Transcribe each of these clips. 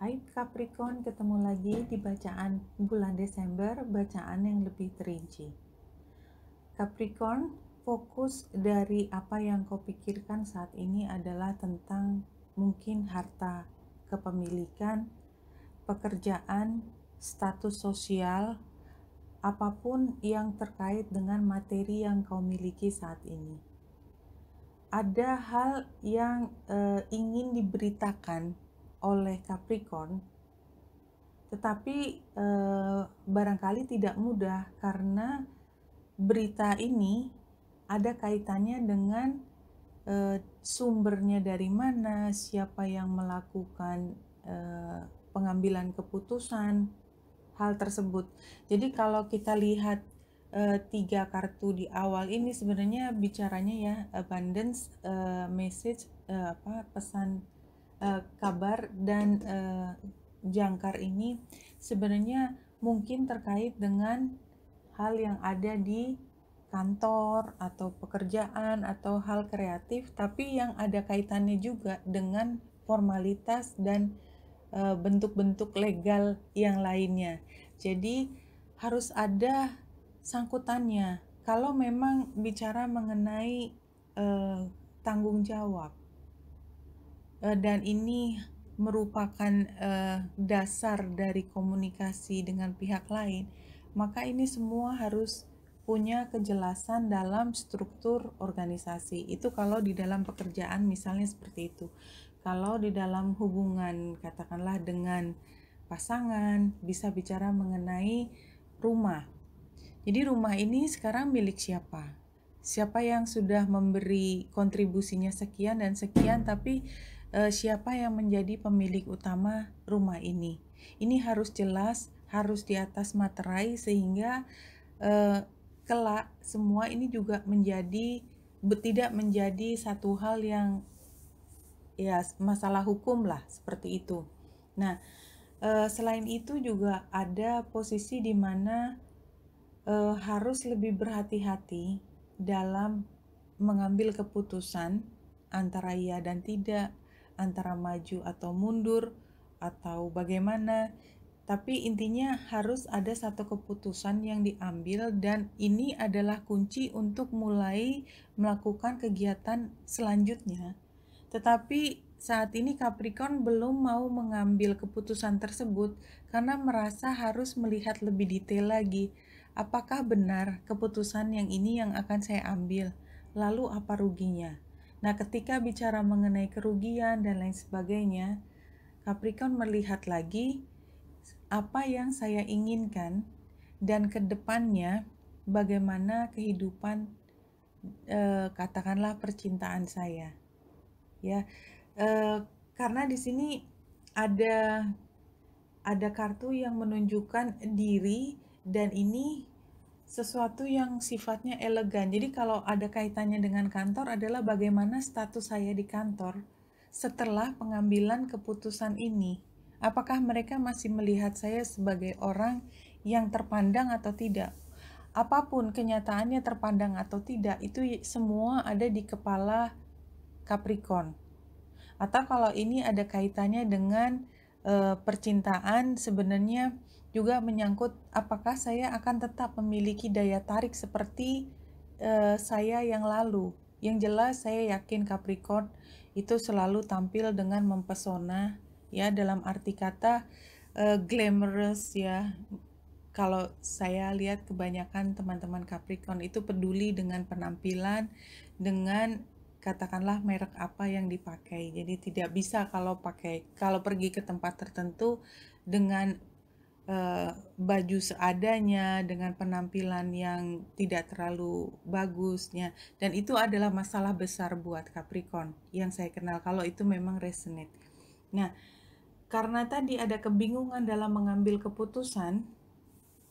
Hai Capricorn, ketemu lagi di bacaan bulan Desember, bacaan yang lebih terinci. Capricorn, fokus dari apa yang kau pikirkan saat ini adalah tentang mungkin harta, kepemilikan, pekerjaan, status sosial, apapun yang terkait dengan materi yang kau miliki saat ini. Ada hal yang e, ingin diberitakan oleh Capricorn, tetapi eh, barangkali tidak mudah karena berita ini ada kaitannya dengan eh, sumbernya dari mana, siapa yang melakukan eh, pengambilan keputusan hal tersebut. Jadi kalau kita lihat e, tiga kartu di awal ini sebenarnya bicaranya ya abundance e, message e, apa pesan Eh, kabar dan uh, jangkar ini sebenarnya mungkin terkait dengan hal yang ada di kantor atau pekerjaan atau hal kreatif tapi yang ada kaitannya juga dengan formalitas dan eh, bentuk-bentuk legal yang lainnya. Jadi harus ada sangkutannya. Kalau memang bicara mengenai eh, tanggung jawab Eh, dan ini merupakan eh, dasar dari komunikasi dengan pihak lain, maka ini semua harus punya kejelasan dalam struktur organisasi. Itu kalau di dalam pekerjaan misalnya seperti itu. Kalau di dalam hubungan katakanlah dengan pasangan bisa bicara mengenai rumah. Jadi rumah ini sekarang milik siapa? Siapa yang sudah memberi kontribusinya sekian dan sekian tapi uh, siapa yang menjadi pemilik utama rumah ini. Ini harus jelas, harus di atas materai sehingga uh, kelak semua ini juga menjadi tidak menjadi satu hal yang ya masalah hukum lah seperti itu. Nah, eh, selain itu juga ada posisi di mana harus lebih berhati-hati dalam mengambil keputusan antara iya dan tidak antara maju atau mundur atau bagaimana tapi intinya harus ada satu keputusan yang diambil dan ini adalah kunci untuk mulai melakukan kegiatan selanjutnya. Tetapi saat ini Capricorn belum mau mengambil keputusan tersebut karena merasa harus melihat lebih detail lagi. Apakah benar keputusan yang ini yang akan saya ambil? Lalu apa ruginya? Nah, ketika bicara mengenai kerugian dan lain sebagainya, Capricorn melihat lagi apa yang saya inginkan dan ke depannya bagaimana kehidupan eh, katakanlah percintaan saya. Ya. Eh, karena di sini ada ada kartu yang menunjukkan diri dan ini sesuatu yang sifatnya elegan. Jadi kalau ada kaitannya dengan kantor adalah bagaimana status saya di kantor setelah pengambilan keputusan ini. Apakah mereka masih melihat saya sebagai orang yang terpandang atau tidak? Apapun kenyataannya terpandang atau tidak, itu semua ada di kepala Capricorn. Atau kalau ini ada kaitannya dengan Eh, percintaan sebenarnya juga menyangkut apakah saya akan tetap memiliki daya tarik seperti e, saya yang lalu. Yang jelas saya yakin Capricorn itu selalu tampil dengan mempesona ya dalam arti kata uh, glamorous ya. Kalau saya lihat kebanyakan teman-teman Capricorn itu peduli dengan penampilan, dengan katakanlah merek apa yang dipakai. Jadi tidak bisa kalau pakai kalau pergi ke tempat tertentu dengan eh, baju seadanya, dengan penampilan yang tidak terlalu bagusnya. Dan itu adalah masalah besar buat Capricorn yang saya kenal kalau itu memang resonate. Nah, karena tadi ada kebingungan dalam mengambil keputusan,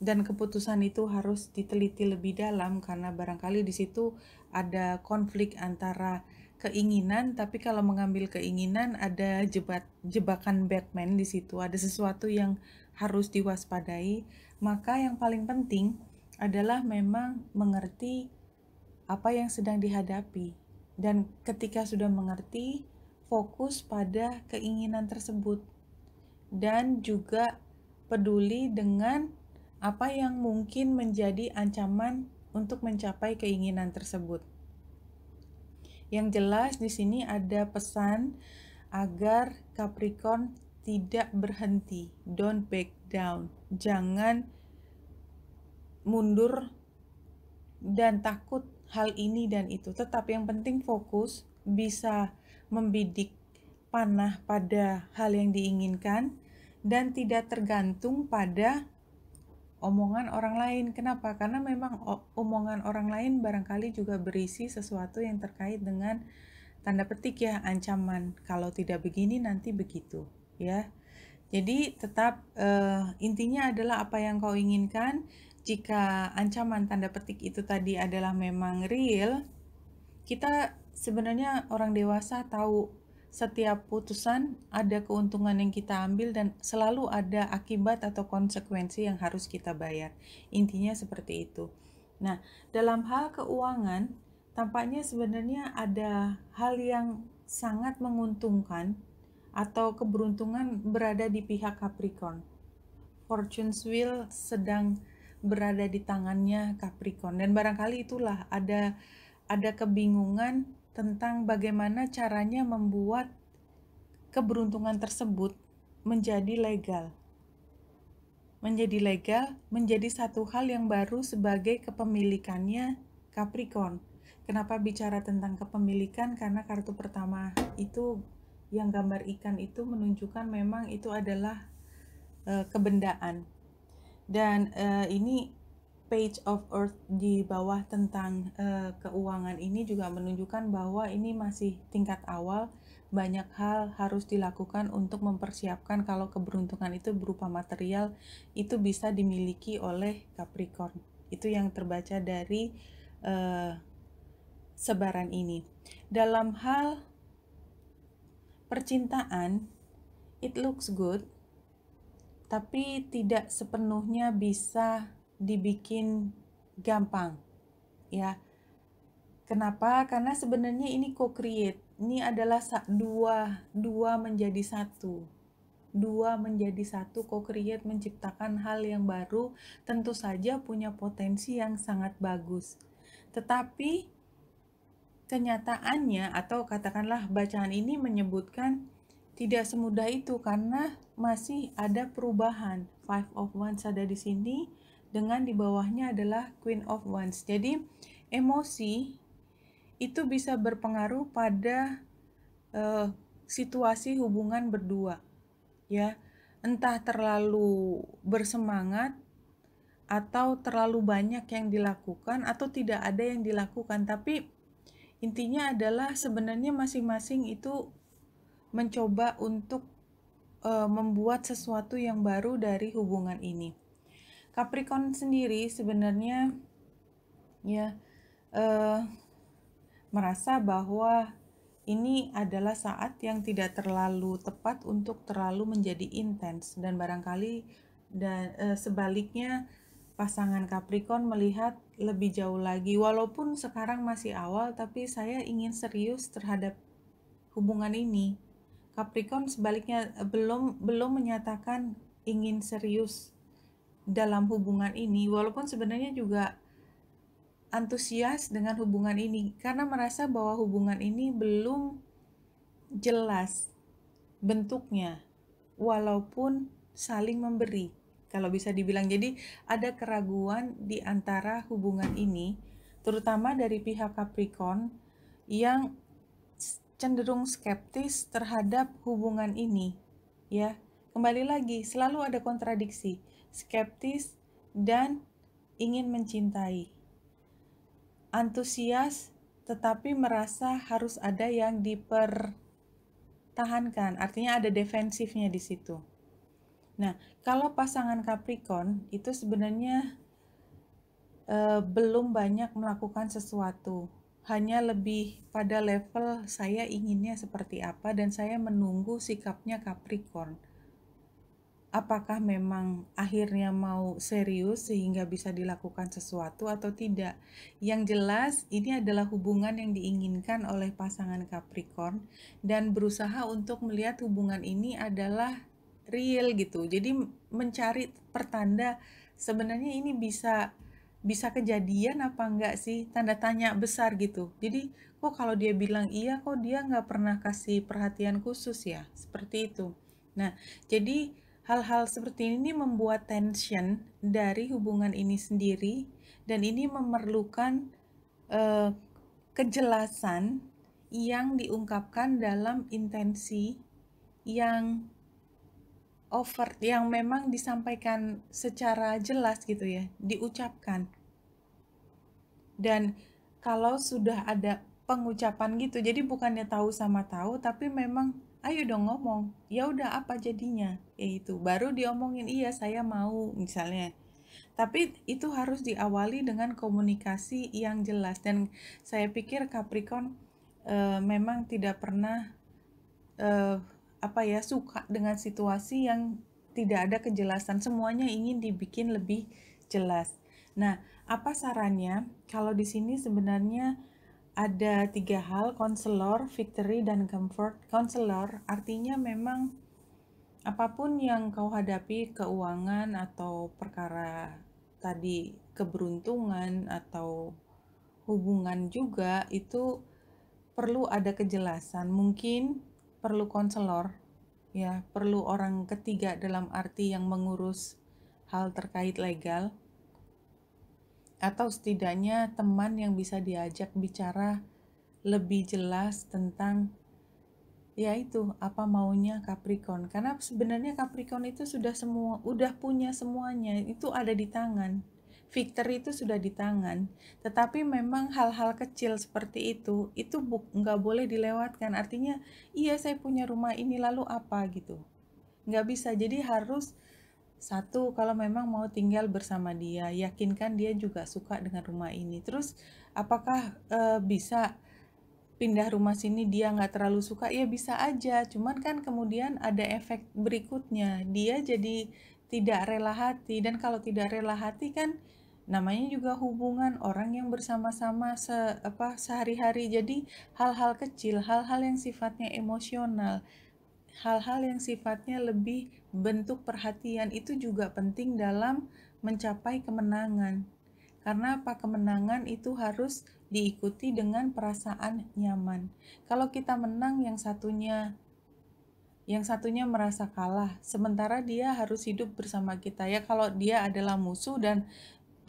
dan keputusan itu harus diteliti lebih dalam karena barangkali di situ ada konflik antara keinginan tapi kalau mengambil keinginan ada jebat jebakan Batman di situ ada sesuatu yang harus diwaspadai maka yang paling penting adalah memang mengerti apa yang sedang dihadapi dan ketika sudah mengerti fokus pada keinginan tersebut dan juga peduli dengan apa yang mungkin menjadi ancaman untuk mencapai keinginan tersebut. Yang jelas di sini ada pesan agar Capricorn tidak berhenti, don't back down, jangan mundur dan takut hal ini dan itu. Tetapi yang penting fokus bisa membidik panah pada hal yang diinginkan dan tidak tergantung pada omongan orang lain. Kenapa? Karena memang omongan orang lain barangkali juga berisi sesuatu yang terkait dengan tanda petik ya, ancaman. Kalau tidak begini nanti begitu, ya. Jadi tetap uh, intinya adalah apa yang kau inginkan. Jika ancaman tanda petik itu tadi adalah memang real, kita sebenarnya orang dewasa tahu setiap putusan ada keuntungan yang kita ambil dan selalu ada akibat atau konsekuensi yang harus kita bayar. Intinya seperti itu. Nah, dalam hal keuangan, tampaknya sebenarnya ada hal yang sangat menguntungkan atau keberuntungan berada di pihak Capricorn. Fortune's wheel sedang berada di tangannya Capricorn dan barangkali itulah ada ada kebingungan tentang bagaimana caranya membuat keberuntungan tersebut menjadi legal. Menjadi legal menjadi satu hal yang baru sebagai kepemilikannya Capricorn. Kenapa bicara tentang kepemilikan? Karena kartu pertama itu yang gambar ikan itu menunjukkan memang itu adalah e, kebendaan. Dan e, ini page of earth di bawah tentang uh, keuangan ini juga menunjukkan bahwa ini masih tingkat awal banyak hal harus dilakukan untuk mempersiapkan kalau keberuntungan itu berupa material itu bisa dimiliki oleh Capricorn itu yang terbaca dari uh, sebaran ini dalam hal percintaan it looks good tapi tidak sepenuhnya bisa dibikin gampang ya. Kenapa? Karena sebenarnya ini co-create. Ini adalah dua, dua menjadi satu. Dua menjadi satu co-create menciptakan hal yang baru tentu saja punya potensi yang sangat bagus. Tetapi kenyataannya atau katakanlah bacaan ini menyebutkan tidak semudah itu karena masih ada perubahan. Five of Wands ada di sini, dengan di bawahnya adalah Queen of Wands. Jadi emosi itu bisa berpengaruh pada uh, situasi hubungan berdua, ya entah terlalu bersemangat atau terlalu banyak yang dilakukan atau tidak ada yang dilakukan, tapi intinya adalah sebenarnya masing-masing itu mencoba untuk eh, membuat sesuatu yang baru dari hubungan ini. Capricorn sendiri sebenarnya ya eh, merasa bahwa ini adalah saat yang tidak terlalu tepat untuk terlalu menjadi intens dan barangkali dan eh, sebaliknya pasangan Capricorn melihat lebih jauh lagi. Walaupun sekarang masih awal, tapi saya ingin serius terhadap hubungan ini. Capricorn sebaliknya eh, belum belum menyatakan ingin serius dalam hubungan ini, walaupun sebenarnya juga antusias dengan hubungan ini karena merasa bahwa hubungan ini belum jelas bentuknya, walaupun saling memberi. Kalau bisa dibilang, jadi ada keraguan di antara hubungan ini, terutama dari pihak Capricorn yang cenderung skeptis terhadap hubungan ini. Ya, kembali lagi, selalu ada kontradiksi skeptis, dan ingin mencintai. Antusias tetapi merasa harus ada yang dipertahankan, artinya ada defensifnya di situ. Nah, kalau pasangan Capricorn itu sebenarnya eh, belum banyak melakukan sesuatu, hanya lebih pada level saya inginnya seperti apa dan saya menunggu sikapnya Capricorn apakah memang akhirnya mau serius sehingga bisa dilakukan sesuatu atau tidak. Yang jelas ini adalah hubungan yang diinginkan oleh pasangan Capricorn dan berusaha untuk melihat hubungan ini adalah real gitu. Jadi mencari pertanda sebenarnya ini bisa bisa kejadian apa enggak sih tanda tanya besar gitu jadi kok kalau dia bilang iya kok dia nggak pernah kasih perhatian khusus ya seperti itu nah jadi Hal-hal seperti ini membuat tension dari hubungan ini sendiri dan ini memerlukan uh, kejelasan yang diungkapkan dalam intensi yang over, yang memang disampaikan secara jelas gitu ya, diucapkan. Dan kalau sudah ada pengucapan gitu, jadi bukannya tahu sama tahu, tapi memang ayo dong ngomong ya udah apa jadinya itu baru diomongin iya saya mau misalnya tapi itu harus diawali dengan komunikasi yang jelas dan saya pikir Capricorn e, memang tidak pernah e, apa ya suka dengan situasi yang tidak ada kejelasan semuanya ingin dibikin lebih jelas nah apa sarannya kalau di sini sebenarnya ada tiga hal konselor, victory dan comfort. Konselor artinya memang apapun yang kau hadapi keuangan atau perkara tadi keberuntungan atau hubungan juga itu perlu ada kejelasan. Mungkin perlu konselor ya, perlu orang ketiga dalam arti yang mengurus hal terkait legal atau setidaknya teman yang bisa diajak bicara lebih jelas tentang ya itu apa maunya Capricorn karena sebenarnya Capricorn itu sudah semua udah punya semuanya itu ada di tangan Victor itu sudah di tangan tetapi memang hal-hal kecil seperti itu itu nggak boleh dilewatkan artinya iya saya punya rumah ini lalu apa gitu nggak bisa jadi harus satu, kalau memang mau tinggal bersama dia, yakinkan dia juga suka dengan rumah ini. Terus, apakah e, bisa pindah rumah sini dia nggak terlalu suka? Ya bisa aja, cuman kan kemudian ada efek berikutnya. Dia jadi tidak rela hati, dan kalau tidak rela hati kan namanya juga hubungan orang yang bersama-sama se apa sehari-hari jadi hal-hal kecil hal-hal yang sifatnya emosional hal-hal yang sifatnya lebih bentuk perhatian itu juga penting dalam mencapai kemenangan. Karena apa? Kemenangan itu harus diikuti dengan perasaan nyaman. Kalau kita menang yang satunya yang satunya merasa kalah, sementara dia harus hidup bersama kita ya. Kalau dia adalah musuh dan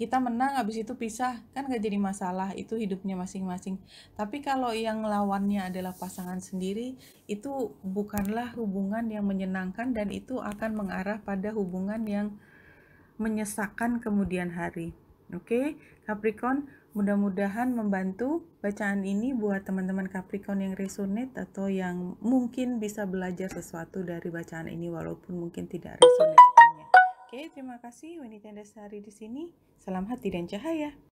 kita menang habis itu pisah kan gak jadi masalah itu hidupnya masing-masing tapi kalau yang lawannya adalah pasangan sendiri itu bukanlah hubungan yang menyenangkan dan itu akan mengarah pada hubungan yang menyesakan kemudian hari oke okay? Capricorn mudah-mudahan membantu bacaan ini buat teman-teman Capricorn yang resonate atau yang mungkin bisa belajar sesuatu dari bacaan ini walaupun mungkin tidak resonate Oke, terima kasih Winita Dasari di sini. Salam hati dan cahaya.